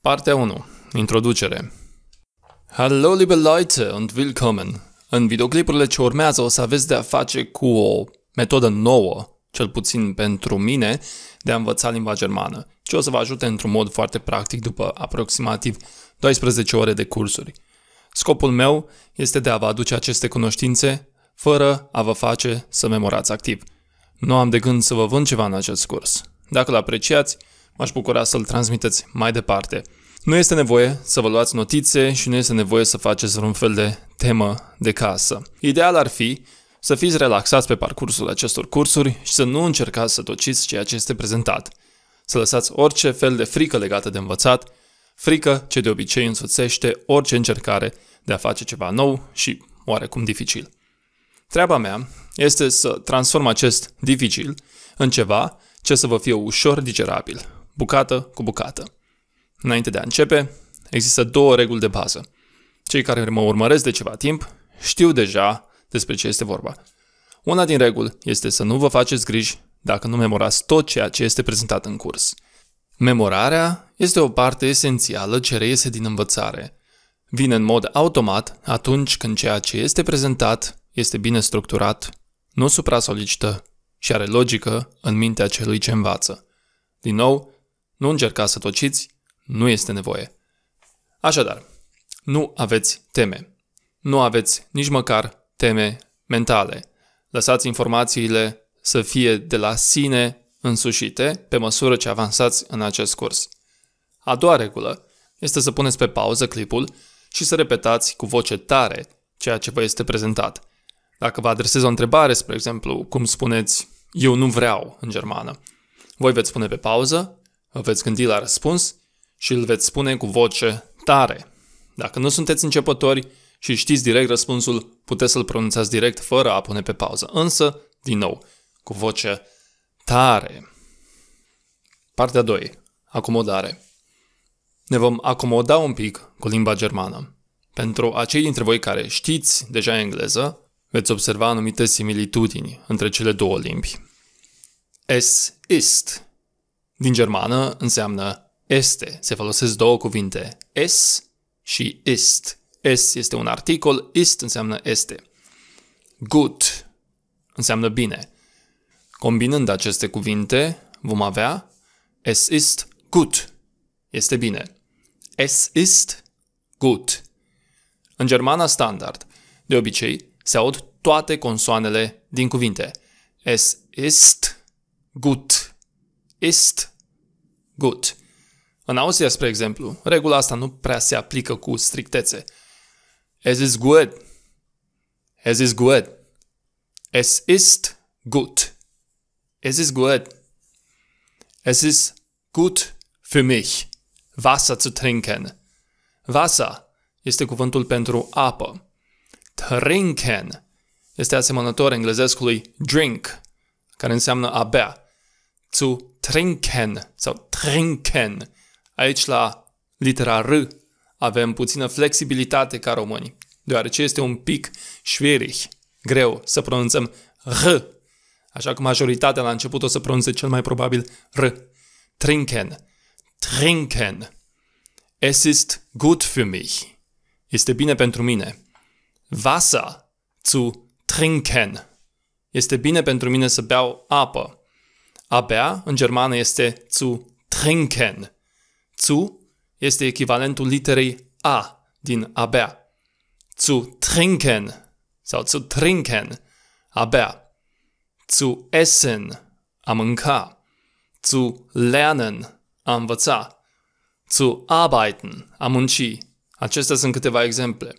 Partea 1. Introducere Hallo liebe Leute und willkommen! În videoclipurile ce urmează o să aveți de a face cu o metodă nouă, cel puțin pentru mine, de a învăța limba germană, ce o să vă ajute într-un mod foarte practic după aproximativ 12 ore de cursuri. Scopul meu este de a vă aduce aceste cunoștințe fără a vă face să memorați activ. Nu am de gând să vă vând ceva în acest curs. Dacă îl apreciați, m-aș bucura să-l transmiteți mai departe. Nu este nevoie să vă luați notițe și nu este nevoie să faceți vreun fel de temă de casă. Ideal ar fi să fiți relaxați pe parcursul acestor cursuri și să nu încercați să tociți ceea ce este prezentat. Să lăsați orice fel de frică legată de învățat, frică ce de obicei însoțește orice încercare de a face ceva nou și oarecum dificil. Treaba mea este să transform acest dificil în ceva ce să vă fie ușor digerabil, bucată cu bucată. Înainte de a începe, există două reguli de bază. Cei care mă urmăresc de ceva timp știu deja despre ce este vorba. Una din reguli este să nu vă faceți griji dacă nu memorați tot ceea ce este prezentat în curs. Memorarea este o parte esențială ce reiese din învățare. Vine în mod automat atunci când ceea ce este prezentat este bine structurat, nu supra-solicită și are logică în mintea celui ce învață. Din nou, nu încercați să tociți, nu este nevoie. Așadar, nu aveți teme. Nu aveți nici măcar teme mentale. Lăsați informațiile să fie de la sine însușite pe măsură ce avansați în acest curs. A doua regulă este să puneți pe pauză clipul și să repetați cu voce tare ceea ce vă este prezentat. Dacă vă adresez o întrebare, spre exemplu, cum spuneți eu nu vreau în germană, voi veți pune pe pauză Veți gândi la răspuns și îl veți spune cu voce tare. Dacă nu sunteți începători și știți direct răspunsul, puteți să-l pronunțați direct fără a pune pe pauză. Însă, din nou, cu voce tare. Partea 2. Acomodare. Ne vom acomoda un pic cu limba germană. Pentru acei dintre voi care știți deja engleză, veți observa anumite similitudini între cele două limbi. Es ist din germană înseamnă este. Se folosesc două cuvinte, es și ist. Es este un articol, ist înseamnă este. Gut înseamnă bine. Combinând aceste cuvinte, vom avea Es ist gut. Este bine. Es ist gut. În germana standard, de obicei, se aud toate consoanele din cuvinte. Es ist gut ist gut. În Austria, spre exemplu, regula asta nu prea se aplică cu strictețe. Es ist gut. Es ist gut. Es ist gut. Es ist gut. Es ist gut für mich, Wasser zu trinken. Wasser este cuvântul pentru apă. Trinken este asemănător englezescului drink, care înseamnă a bea. To Trinken sau trinken. Aici la litera R avem puțină flexibilitate ca români, deoarece este un pic schwierig, greu să pronunțăm R, așa că majoritatea la început o să pronunțe cel mai probabil R. Trinken. Trinken. Es ist gut für mich. Este bine pentru mine. Wasser zu trinken. Este bine pentru mine să beau apă. Aber în germană, este zu trinken. Zu este echivalentul literei A din abia. Zu trinken sau zu trinken, abia. Zu essen, a mânca. Zu lernen, a învăța. Zu arbeiten, a munci. Acestea sunt câteva exemple.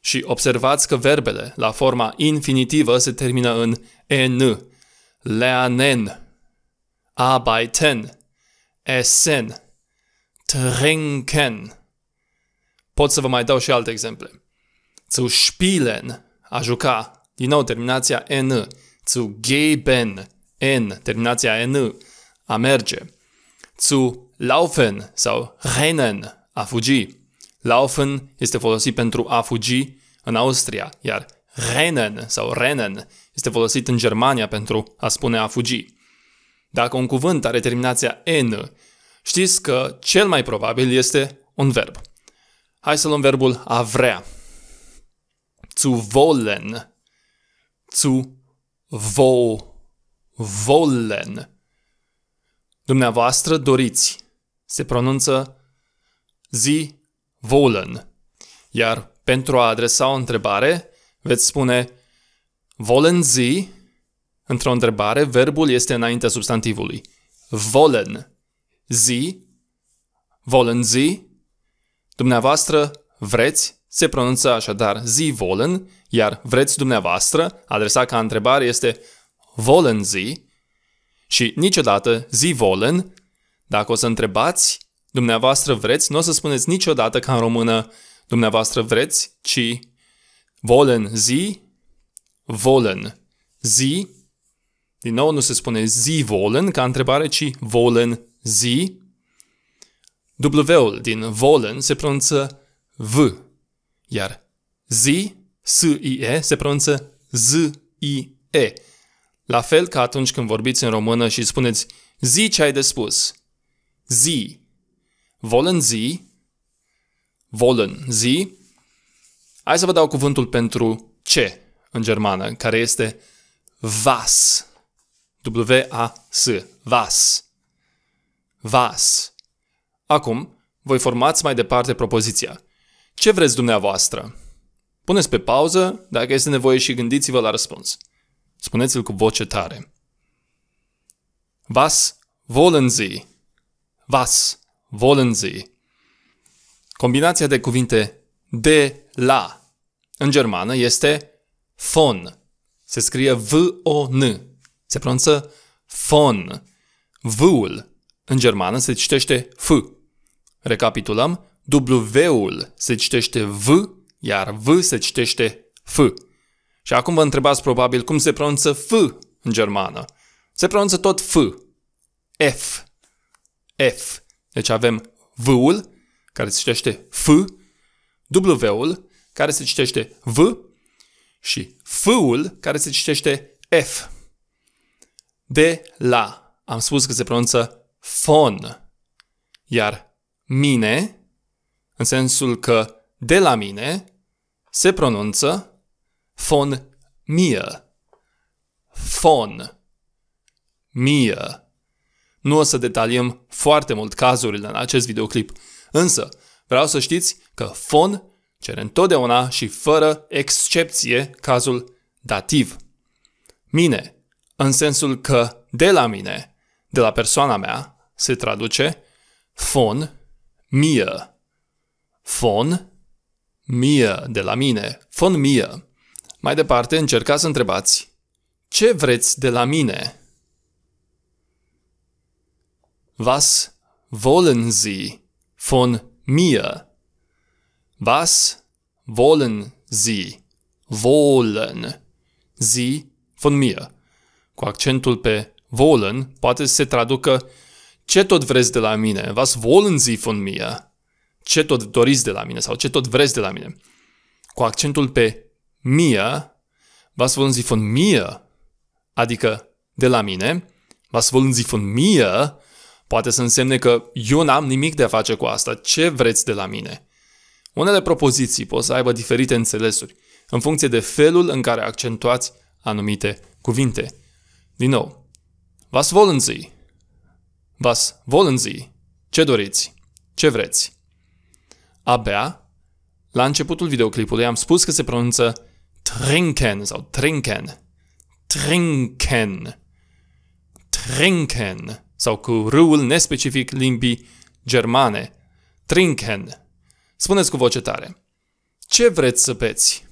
Și observați că verbele la forma infinitivă se termină în en, lernen, arbeiten, essen, trinken. Pot să vă mai dau și alte exemple. Zu spielen, a juca, din nou terminația n, zu geben, n, terminația n, a merge. Zu laufen sau rennen, a fugi. Laufen este folosit pentru a fugi în Austria, iar rennen sau rennen este folosit în Germania pentru a spune a fugi. Dacă un cuvânt are terminația n, știți că cel mai probabil este un verb. Hai să luăm verbul a vrea. Zu wollen. Zu wo wollen. Dumneavoastră doriți. Se pronunță zi wollen. Iar pentru a adresa o întrebare, veți spune wollen Sie Într-o întrebare, verbul este înaintea substantivului. Volen. Zi. Volen zi. Dumneavoastră vreți se pronunță așadar zi volen, iar vreți dumneavoastră, adresat ca întrebare este volen zi și niciodată zi volen. Dacă o să întrebați dumneavoastră vreți, nu o să spuneți niciodată ca în română dumneavoastră vreți, ci volen zi, volen zi, din nou, nu se spune zi volen ca întrebare, ci volen zi. W-ul din volen se pronunță V, iar zi, S-I-E, se pronunță Z-I-E. La fel ca atunci când vorbiți în română și spuneți zi ce ai de spus. Zi. Volen zi. Volen zi. Hai să vă dau cuvântul pentru ce în germană, care este was. W-A-S. Vas. Vas. Acum, voi formați mai departe propoziția. Ce vreți dumneavoastră? Puneți pe pauză dacă este nevoie și gândiți-vă la răspuns. Spuneți-l cu voce tare. Was wollen Sie? Was wollen Sie? Combinația de cuvinte de la în germană este von. Se scrie V-O-N. Se pronunță von. V-ul în germană se citește F. Recapitulăm, W-ul se citește V, iar V se citește F. Și acum vă întrebați probabil cum se pronunță F în germană. Se pronunță tot F. F. F. Deci avem V-ul, care se citește F, W-ul, care se citește V, și F-ul, care se citește F de la. Am spus că se pronunță fon. Iar mine, în sensul că de la mine, se pronunță fon mie. Fon mie. Nu o să detaliem foarte mult cazurile în acest videoclip, însă vreau să știți că fon cere întotdeauna și fără excepție cazul dativ. Mine în sensul că de la mine, de la persoana mea, se traduce von mir. Von mir, de la mine, von mir. Mai departe, încercați să întrebați ce vreți de la mine? Was wollen Sie von mir? Was wollen Sie? Wollen Sie von mir? cu accentul pe wollen, poate să se traducă ce tot vreți de la mine, was wollen Sie von mir, ce tot doriți de la mine sau ce tot vreți de la mine. Cu accentul pe mir, was wollen Sie von mir, adică de la mine, was wollen Sie von mir, poate să însemne că eu n-am nimic de a face cu asta, ce vreți de la mine. Unele propoziții pot să aibă diferite înțelesuri, în funcție de felul în care accentuați anumite cuvinte. Din nou. Was wollen Sie? Was wollen Sie? Ce doriți? Ce vreți? Abia, la începutul videoclipului, am spus că se pronunță trinken sau trinken. Trinken. Trinken. Sau cu râul nespecific limbii germane. Trinken. Spuneți cu voce tare. Ce vreți să beți?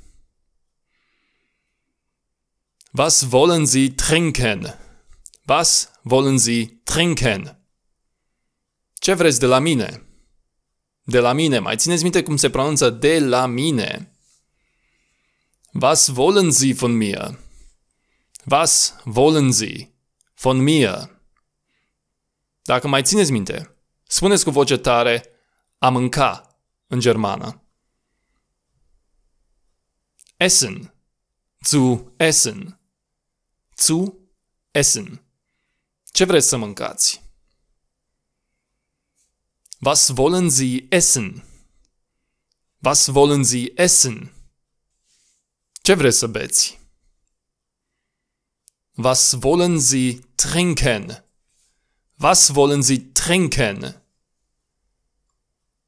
Was wollen Sie trinken? Was wollen Sie trinken? Ce vreți de la mine? De la mine. Mai țineți minte cum se pronunță de la mine? Was wollen Sie von mir? Was wollen Sie von mir? Dacă mai țineți minte, spuneți cu voce tare a mânca în germană. Essen. Zu essen. zu essen. Ce vreți să mâncați? Was wollen Sie essen? Was wollen Sie essen? Ce vreți să beți? Was wollen Sie trinken? Was wollen Sie trinken?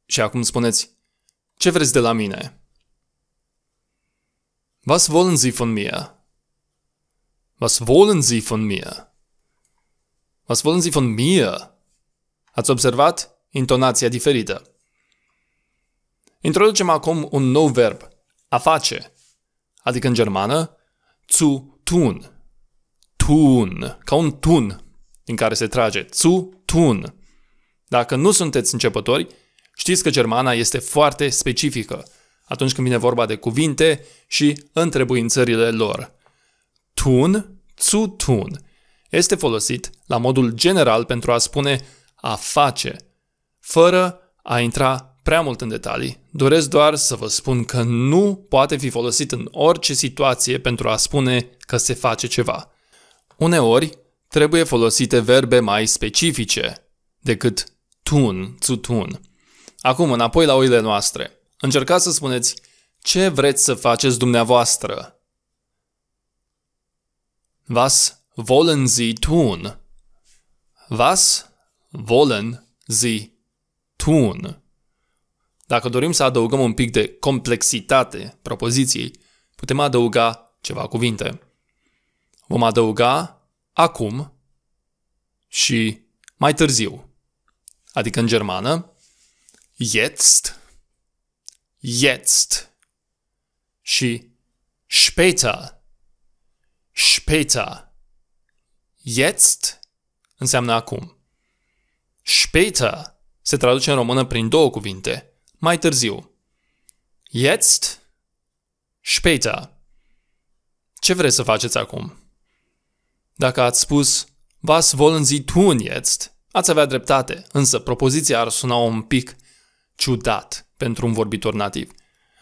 Și acum spuneți, ce vreți de la mine? Was wollen Sie von mir? Was wollen Sie von mir? Was wollen Sie von mir? Ați observat intonația diferită. Introducem acum un nou verb, a face, adică în germană, zu tun. Tun, ca un tun din care se trage, zu tun. Dacă nu sunteți începători, știți că germana este foarte specifică atunci când vine vorba de cuvinte și întrebuințările lor tun, zu tun, este folosit la modul general pentru a spune a face. Fără a intra prea mult în detalii, doresc doar să vă spun că nu poate fi folosit în orice situație pentru a spune că se face ceva. Uneori, trebuie folosite verbe mai specifice decât tun, zu tun. Acum, înapoi la oile noastre. Încercați să spuneți ce vreți să faceți dumneavoastră Was wollen Sie tun? Was wollen Sie tun? Dacă dorim să adăugăm un pic de complexitate propoziției, putem adăuga ceva cuvinte. Vom adăuga acum și mai târziu. Adică în germană, jetzt, jetzt și später später. Jetzt înseamnă acum. Später se traduce în română prin două cuvinte. Mai târziu. Jetzt, später. Ce vreți să faceți acum? Dacă ați spus Was wollen Sie tun jetzt? Ați avea dreptate, însă propoziția ar suna un pic ciudat pentru un vorbitor nativ.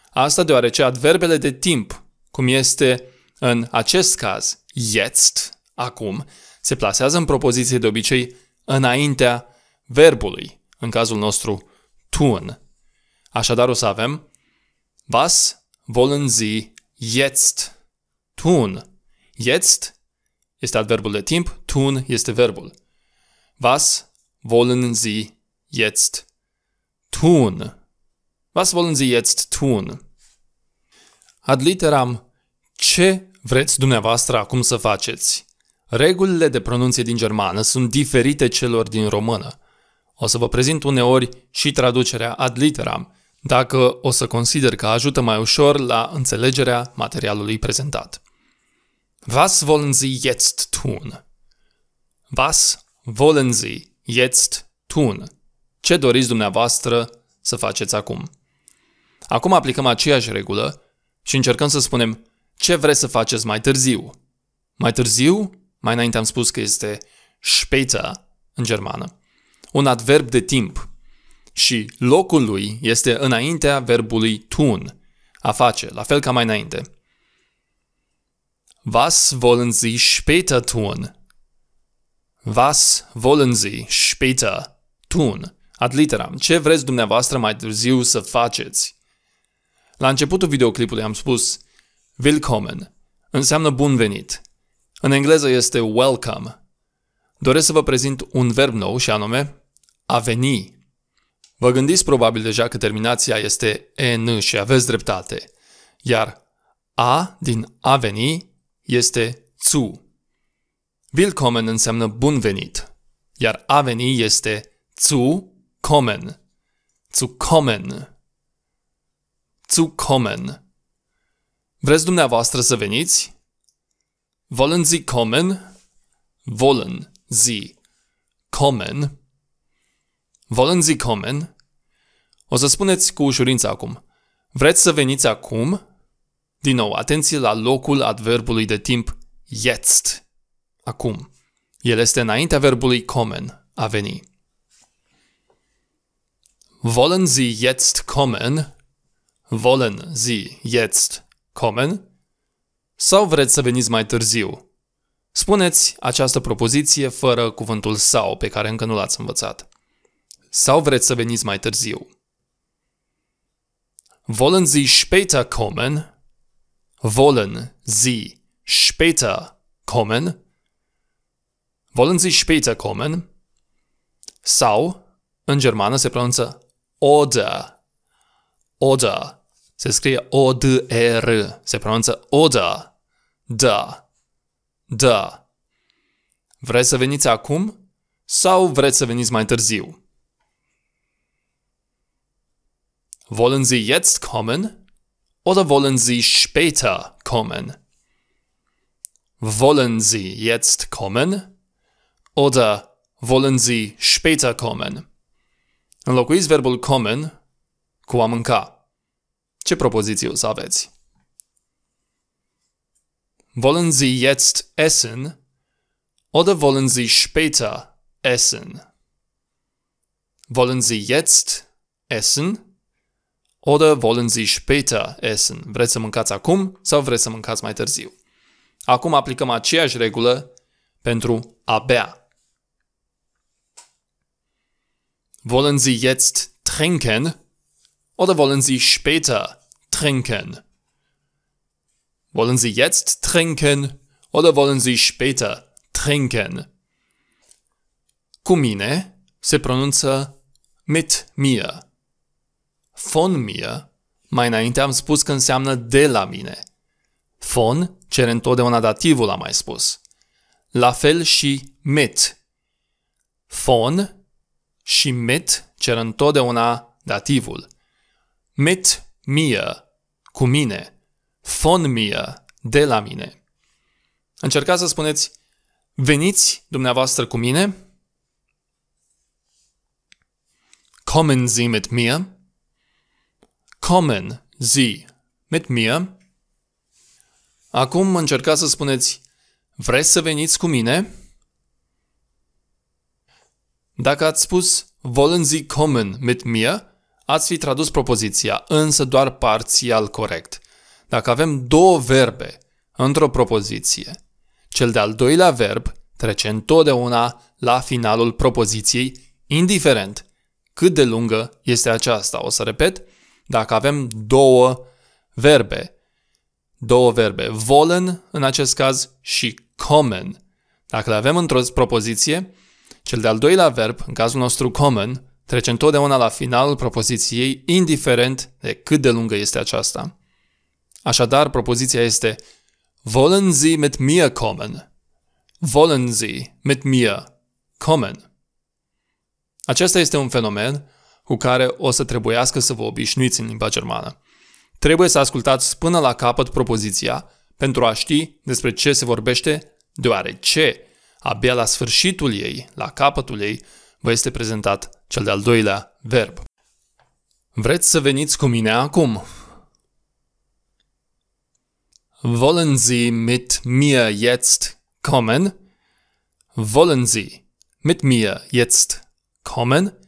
Asta deoarece adverbele de timp, cum este în acest caz, jetzt, acum, se plasează în propoziție de obicei înaintea verbului, în cazul nostru tun. Așadar o să avem Was wollen Sie jetzt tun? Jetzt este adverbul de timp, tun este verbul. Was wollen Sie jetzt tun? Was wollen Sie jetzt tun? Ad literam ce vreți dumneavoastră acum să faceți. Regulile de pronunție din germană sunt diferite celor din română. O să vă prezint uneori și traducerea ad literam, dacă o să consider că ajută mai ușor la înțelegerea materialului prezentat. Was wollen Sie jetzt tun? Was wollen Sie jetzt tun? Ce doriți dumneavoastră să faceți acum? Acum aplicăm aceeași regulă și încercăm să spunem ce vreți să faceți mai târziu? Mai târziu, mai înainte am spus că este später în germană, un adverb de timp și locul lui este înaintea verbului tun, a face, la fel ca mai înainte. Was wollen Sie später tun? Was wollen Sie später tun? Ad literam, ce vreți dumneavoastră mai târziu să faceți? La începutul videoclipului am spus Willkommen înseamnă bun venit. În engleză este welcome. Doresc să vă prezint un verb nou și anume a veni. Vă gândiți probabil deja că terminația este en și aveți dreptate, iar a din a veni este zu. Willkommen înseamnă bun venit, iar a veni este zu kommen. Zu kommen. Zu kommen. Vreți dumneavoastră să veniți? Wollen Sie kommen? Wollen Sie kommen? Wollen Sie kommen? O să spuneți cu ușurință acum. Vreți să veniți acum? Din nou, atenție la locul adverbului de timp jetzt. Acum. El este înaintea verbului kommen, a veni. Wollen Sie jetzt kommen? Wollen Sie jetzt Kommen? Sau vreți să veniți mai târziu? Spuneți această propoziție fără cuvântul sau pe care încă nu l-ați învățat. Sau vreți să veniți mai târziu? Wollen Sie später kommen? Wollen Sie später kommen? Wollen Sie später kommen? Sau, în germană se pronunță oder. Oder. Se scrie O-D-E-R. Se pronunță ODA. Da. Da. Vreți să veniți acum sau vreți să veniți mai târziu? Wollen Sie jetzt kommen oder wollen Sie später kommen? Wollen Sie jetzt kommen oder wollen Sie später kommen? Înlocuiți verbul kommen cu a mânca. Ce propoziție o să aveți? Wollen Sie jetzt essen? Oder wollen Sie später essen? Wollen Sie jetzt essen? Oder wollen Sie später essen? Vreți să mâncați acum sau vreți să mâncați mai târziu? Acum aplicăm aceeași regulă pentru abia. Wollen Sie jetzt trinken? oder wollen Sie später trinken? Wollen Sie jetzt trinken oder wollen Sie später trinken? Kumine se pronunță mit mir. Von mir, mai înainte am spus că înseamnă de la mine. Von cere întotdeauna dativul, am mai spus. La fel și mit. Von și mit cer întotdeauna dativul mit mir, cu mine, von mir, de la mine. Încercați să spuneți, veniți dumneavoastră cu mine, kommen Sie mit mir, kommen Sie mit mir. Acum încercați să spuneți, vreți să veniți cu mine? Dacă ați spus, wollen Sie kommen mit mir, ați fi tradus propoziția, însă doar parțial corect. Dacă avem două verbe într-o propoziție, cel de-al doilea verb trece întotdeauna la finalul propoziției, indiferent cât de lungă este aceasta. O să repet, dacă avem două verbe, două verbe, wollen în acest caz și kommen. Dacă le avem într-o propoziție, cel de-al doilea verb, în cazul nostru kommen, Trece întotdeauna la finalul propoziției, indiferent de cât de lungă este aceasta. Așadar, propoziția este Wollen Sie mit mir kommen? Wollen Sie mit mir kommen? Acesta este un fenomen cu care o să trebuiască să vă obișnuiți în limba germană. Trebuie să ascultați până la capăt propoziția pentru a ști despre ce se vorbește, deoarece abia la sfârșitul ei, la capătul ei, vă este prezentat cel de-al doilea verb. Vreți să veniți cu mine acum? Wollen Sie mit mir jetzt kommen? Wollen Sie mit mir jetzt kommen?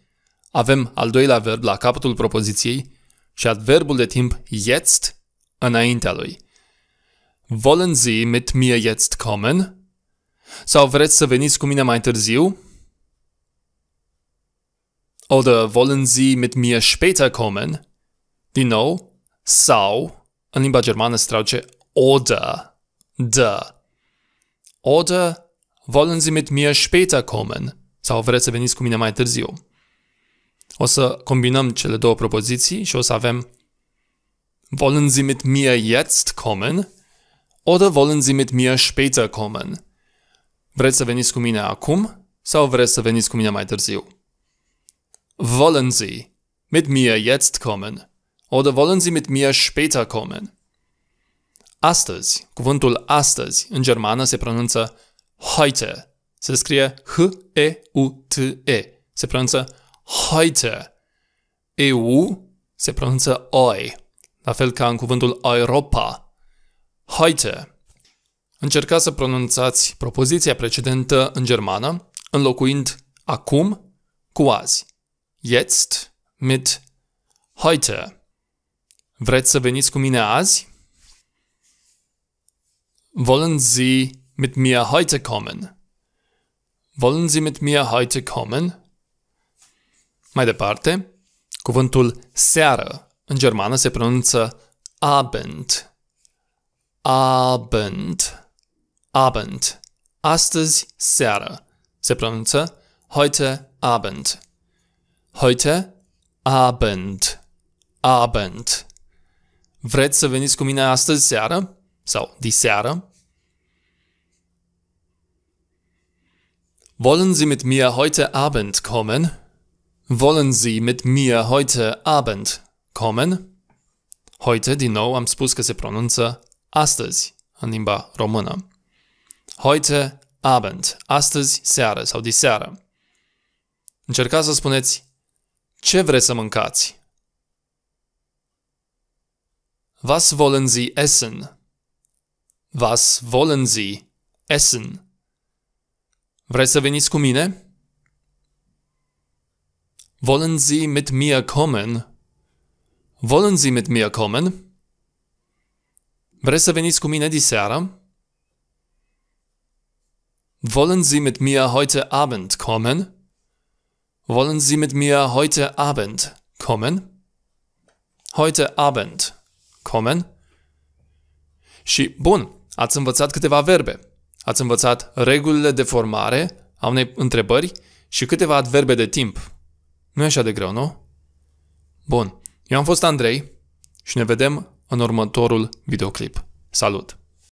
Avem al doilea verb la capătul propoziției și adverbul de timp jetzt înaintea lui. Wollen Sie mit mir jetzt kommen? Sau vreți să veniți cu mine mai târziu? Oder wollen Sie mit mir später kommen? Din nou, sau, în limba germană se traduce oder, da. Oder wollen Sie mit mir später kommen? Sau vreți să veniți cu mine mai târziu? O să combinăm cele două propoziții și o să avem Wollen Sie mit mir jetzt kommen? Oder wollen Sie mit mir später kommen? Vreți să veniți cu mine acum sau vreți să veniți cu mine mai târziu? Wollen Sie mit mir jetzt kommen? Oder wollen Sie mit mir später kommen? Astăzi, cuvântul astăzi în germană se pronunță heute. Se scrie H-E-U-T-E. Se pronunță heute. EU se pronunță oi, la fel ca în cuvântul Europa. Heute. Încercați să pronunțați propoziția precedentă în germană, înlocuind acum cu azi. jetzt mit heute. Vreți să veniți cu azi? Wollen Sie mit mir heute kommen? Wollen Sie mit mir heute kommen? Mai departe, cuvântul seară în germană se pronunță Abend. Abend. Abend. Astăzi seară se pronunță heute Abend. Heute Abend. Abend. Vreți să veniți cu mine astăzi seară? Sau diseară? Wollen Sie mit mir heute Abend kommen? Wollen Sie mit mir heute Abend kommen? Heute, din nou, am spus că se pronunță astăzi în limba română. Heute Abend, astăzi seară sau diseară. Încercați să spuneți Ce vreți să mâncați? Was wollen Sie essen? Was wollen Sie essen? Vreți să veniți cu mine? Wollen Sie mit mir kommen? Wollen Sie mit mir kommen? Vreți să veniți cu mine diseară? Wollen Sie mit mir heute Abend kommen? Wollen Sie mit mir heute Abend kommen? Heute Abend kommen? Și bun, ați învățat câteva verbe. Ați învățat regulile de formare a unei întrebări și câteva adverbe de timp. Nu e așa de greu, nu? Bun, eu am fost Andrei și ne vedem în următorul videoclip. Salut!